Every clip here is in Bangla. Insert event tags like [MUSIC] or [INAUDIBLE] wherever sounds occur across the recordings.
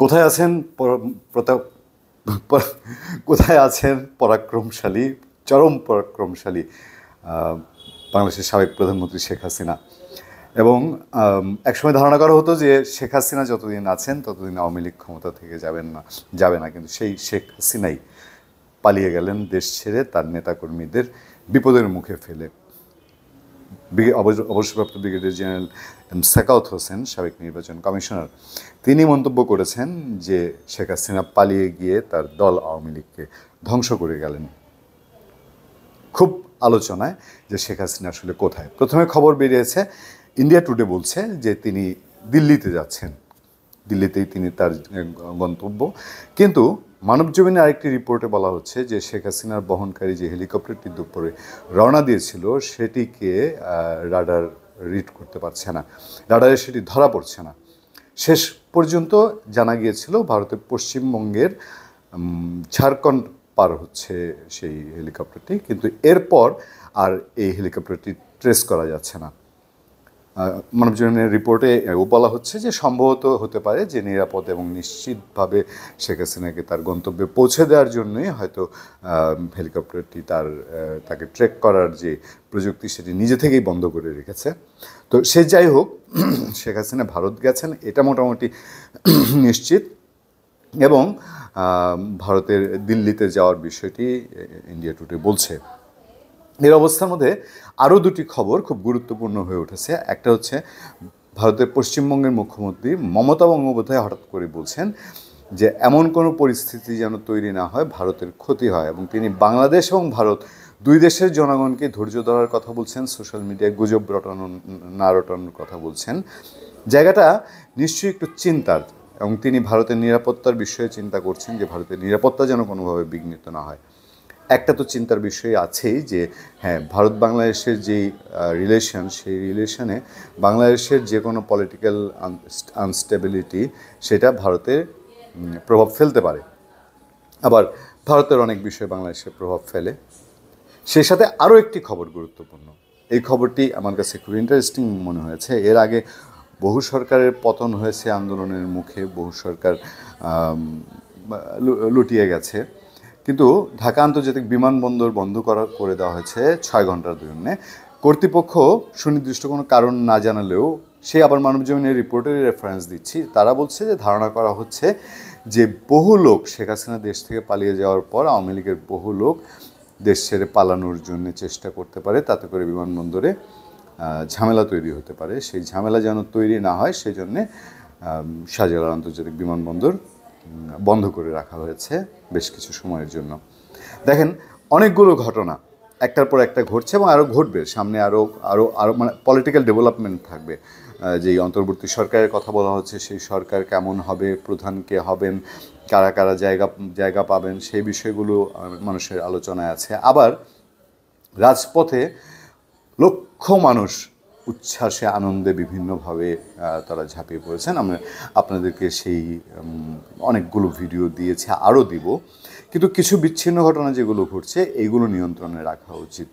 কোথায় আছেন প্রতাপ কোথায় আছেন পরাক্রমশালী চরম পরাক্রমশালী বাংলাদেশের সাবেক প্রধানমন্ত্রী শেখ হাসিনা এবং একসময় ধারণা করা হতো যে শেখ হাসিনা যতদিন আছেন ততদিন আওয়ামী লীগ ক্ষমতা থেকে যাবেন না যাবে না কিন্তু সেই শেখ হাসিনাই পালিয়ে গেলেন দেশ ছেড়ে তার নেতাকর্মীদের বিপদের মুখে ফেলে অবসরপ্রাপ্ত brigadier general M Sakhawat Hossain সাবেক নির্বাচন কমিশনার তিনি মন্তব্য করেছেন যে শেখ হাসিনা পালিয়ে গিয়ে তার দল আওয়ামী লীগকে ধ্বংস করে গেলেন খুব আলোচনায় যে শেখ হাসিনা আসলে কোথায় প্রথমে খবর বেরিয়েছে ইন্ডিয়া টুডে বলছে যে তিনি দিল্লিতে যাচ্ছেন দিল্লিতেই তিনি তার গন্তব্য কিন্তু মানবজমিনে আরেকটি রিপোর্টে বলা হচ্ছে যে শেখ হাসিনার বহনকারী যে হেলিকপ্টারটি দুপুরে রওনা দিয়েছিল সেটিকে রাডার রিড করতে পারছে না রাডারে সেটি ধরা পড়ছে না শেষ পর্যন্ত জানা গিয়েছিল ভারতের পশ্চিমবঙ্গের ঝাড়খণ্ড পার হচ্ছে সেই হেলিকপ্টারটি কিন্তু এরপর আর এই হেলিকপ্টারটি ট্রেস করা যাচ্ছে না মানবজনের রিপোর্টে ও বলা হচ্ছে যে সম্ভবত হতে পারে যে নিরাপদ এবং নিশ্চিতভাবে শেখ হাসিনাকে তার গন্তব্যে পৌঁছে দেওয়ার জন্যই হয়তো হেলিকপ্টারটি তার তাকে ট্রেক করার যে প্রযুক্তি সেটি নিজে থেকেই বন্ধ করে রেখেছে তো সে যাই হোক [CLEARS THROAT] শেখ হাসিনা ভারত গেছেন এটা মোটামুটি [CLEARS THROAT] নিশ্চিত এবং ভারতের দিল্লিতে যাওয়ার বিষয়টি ইন্ডিয়া টুডে বলছে এর অবস্থার মধ্যে আরও দুটি খবর খুব গুরুত্বপূর্ণ হয়ে উঠেছে একটা হচ্ছে ভারতের পশ্চিমবঙ্গের মুখ্যমন্ত্রী মমতা বন্দ্যোপাধ্যায় হঠাৎ করে বলছেন যে এমন কোনো পরিস্থিতি যেন তৈরি না হয় ভারতের ক্ষতি হয় এবং তিনি বাংলাদেশ এবং ভারত দুই দেশের জনগণকে ধৈর্য ধরার কথা বলছেন সোশ্যাল মিডিয়ায় গুজব রটানো না রটানোর কথা বলছেন জায়গাটা নিশ্চয়ই একটু চিন্তার এবং তিনি ভারতের নিরাপত্তার বিষয়ে চিন্তা করছেন যে ভারতের নিরাপত্তা যেন কোনোভাবে বিঘ্নিত না হয় একটা তো চিন্তার বিষয় আছেই যে হ্যাঁ ভারত বাংলাদেশের যেই রিলেশন সেই রিলেশনে বাংলাদেশের যে কোনো পলিটিক্যাল আনস্টেবিলিটি সেটা ভারতে প্রভাব ফেলতে পারে আবার ভারতের অনেক বিষয়ে বাংলাদেশে প্রভাব ফেলে সেই সাথে আরও একটি খবর গুরুত্বপূর্ণ এই খবরটি আমার কাছে খুব ইন্টারেস্টিং মনে হয়েছে এর আগে বহু সরকারের পতন হয়েছে আন্দোলনের মুখে বহু সরকার লুটিয়ে গেছে কিন্তু ঢাকা আন্তর্জাতিক বিমানবন্দর বন্ধ করা করে দেওয়া হয়েছে ছয় ঘন্টার জন্য কর্তৃপক্ষ সুনির্দিষ্ট কোনো কারণ না জানালেও সে আবার মানবজমিনের রিপোর্টের রেফারেন্স দিচ্ছি তারা বলছে যে ধারণা করা হচ্ছে যে বহু লোক শেখ হাসিনা দেশ থেকে পালিয়ে যাওয়ার পর আওয়ামী লীগের বহু লোক দেশ ছেড়ে পালানোর জন্য চেষ্টা করতে পারে তাতে করে বিমানবন্দরে ঝামেলা তৈরি হতে পারে সেই ঝামেলা যেন তৈরি না হয় সেই জন্যে শাহজালাল আন্তর্জাতিক বিমানবন্দর বন্ধ করে রাখা হয়েছে বেশ কিছু সময়ের জন্য দেখেন অনেকগুলো ঘটনা একটার পর একটা ঘটছে এবং আরও ঘটবে সামনে আরও আরও আরও মানে পলিটিক্যাল ডেভেলপমেন্ট থাকবে যেই অন্তর্বর্তী সরকারের কথা বলা হচ্ছে সেই সরকার কেমন হবে প্রধান কে হবেন কারা কারা জায়গা জায়গা পাবেন সেই বিষয়গুলো মানুষের আলোচনায় আছে আবার রাজপথে লক্ষ মানুষ উচ্ছ্বাসে আনন্দে বিভিন্নভাবে তারা ঝাঁপিয়ে পড়েছেন আমরা আপনাদেরকে সেই অনেকগুলো ভিডিও দিয়েছে আরও দিব কিন্তু কিছু বিচ্ছিন্ন ঘটনা যেগুলো ঘটছে এগুলো নিয়ন্ত্রণে রাখা উচিত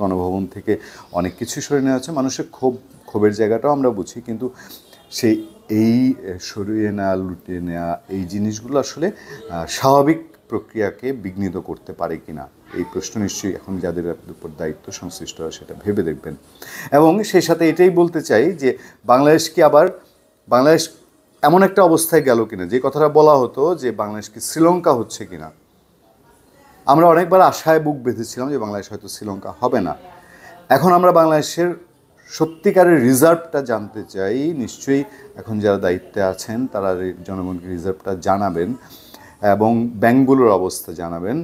গণভবন থেকে অনেক কিছু সরে নেওয়া হচ্ছে মানুষের ক্ষোভ ক্ষোভের জায়গাটাও আমরা বুঝি কিন্তু সেই এই সরিয়ে নেওয়া লুটিয়ে নেওয়া এই জিনিসগুলো আসলে স্বাভাবিক প্রক্রিয়াকে বিঘ্নিত করতে পারে কিনা এই প্রশ্ন নিশ্চয়ই এখন যাদের উপর দায়িত্ব হয় সেটা ভেবে দেখবেন এবং সেই সাথে এটাই বলতে চাই যে বাংলাদেশ কি আবার বাংলাদেশ এমন একটা অবস্থায় গেল কিনা যে কথাটা বলা হতো যে বাংলাদেশ কি শ্রীলঙ্কা হচ্ছে কিনা আমরা অনেকবার আশায় বুক বেঁধেছিলাম যে বাংলাদেশ হয়তো শ্রীলঙ্কা হবে না এখন আমরা বাংলাদেশের সত্যিকারের রিজার্ভটা জানতে চাই নিশ্চয়ই এখন যারা দায়িত্বে আছেন তারা জনগণকে রিজার্ভটা জানাবেন এবং ব্যাঙ্কগুলোর অবস্থা জানাবেন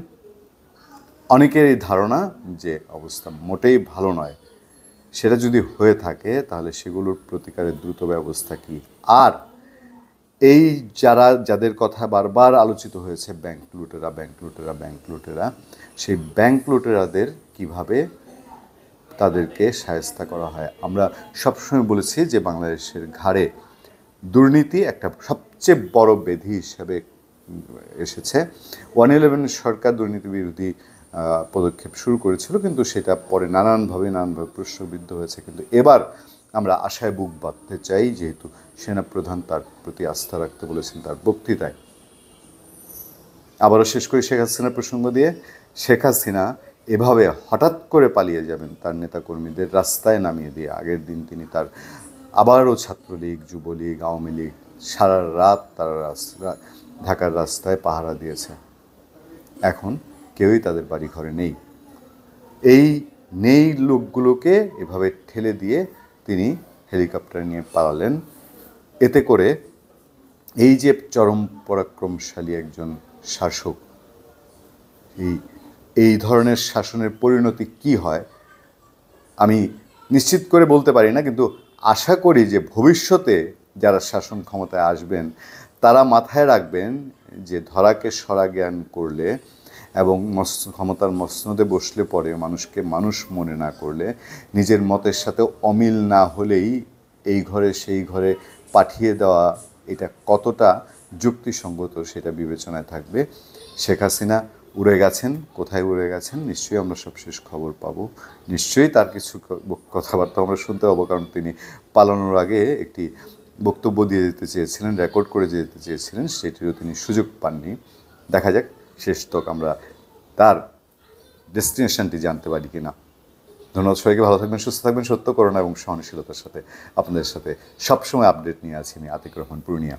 অনেকের এই ধারণা যে অবস্থা মোটেই ভালো নয় সেটা যদি হয়ে থাকে তাহলে সেগুলোর প্রতিকারের দ্রুত ব্যবস্থা কি আর এই যারা যাদের কথা বারবার আলোচিত হয়েছে ব্যাংক লুটেরা ব্যাংক লুটেরা ব্যাংক লুটেরা সেই ব্যাংক লুটেরাদের কিভাবে তাদেরকে সায়স্তা করা হয় আমরা সবসময় বলেছি যে বাংলাদেশের ঘাড়ে দুর্নীতি একটা সবচেয়ে বড় বেধি হিসেবে এসেছে ওয়ান ইলেভেন সরকার দুর্নীতি বিরোধী পদক্ষেপ শুরু করেছিল কিন্তু সেটা পরে নানানভাবে নানানভাবে প্রশ্নবিদ্ধ হয়েছে কিন্তু এবার আমরা আশায় বুক বাঁধতে চাই যেহেতু সেনাপ্রধান তার প্রতি আস্থা রাখতে বলেছেন তার বক্তৃতায় আবারও শেষ করি শেখ হাসিনার প্রসঙ্গ দিয়ে শেখ হাসিনা এভাবে হঠাৎ করে পালিয়ে যাবেন তার নেতাকর্মীদের রাস্তায় নামিয়ে দিয়ে আগের দিন তিনি তার আবারও ছাত্রলীগ যুবলীগ আওয়ামী লীগ সারা রাত তারা ঢাকার রাস্তায় পাহারা দিয়েছে এখন কেউই তাদের বাড়ি ঘরে নেই এই নেই লোকগুলোকে এভাবে ঠেলে দিয়ে তিনি হেলিকপ্টার নিয়ে পালালেন এতে করে এই যে চরম পরাক্রমশালী একজন শাসক এই এই ধরনের শাসনের পরিণতি কি হয় আমি নিশ্চিত করে বলতে পারি না কিন্তু আশা করি যে ভবিষ্যতে যারা শাসন ক্ষমতায় আসবেন তারা মাথায় রাখবেন যে ধরাকে সরা জ্ঞান করলে এবং মস ক্ষমতার মসনদে বসলে পরে মানুষকে মানুষ মনে না করলে নিজের মতের সাথে অমিল না হলেই এই ঘরে সেই ঘরে পাঠিয়ে দেওয়া এটা কতটা যুক্তিসঙ্গত সেটা বিবেচনায় থাকবে শেখ হাসিনা উড়ে গেছেন কোথায় উড়ে গেছেন নিশ্চয়ই আমরা সব শেষ খবর পাব নিশ্চয়ই তার কিছু কথাবার্তা আমরা শুনতে পাবো কারণ তিনি পালানোর আগে একটি বক্তব্য দিয়ে যেতে চেয়েছিলেন রেকর্ড করে যেতে চেয়েছিলেন সেটিরও তিনি সুযোগ পাননি দেখা যাক শেষ তক আমরা তার ডেস্টিনেশনটি জানতে পারি কি না ধন্যবাদ সবাইকে ভালো থাকবেন সুস্থ থাকবেন সত্য করোনা এবং সহনশীলতার সাথে আপনাদের সাথে সবসময় আপডেট নিয়ে আছি আমি আতিক রহমান পূর্ণিয়া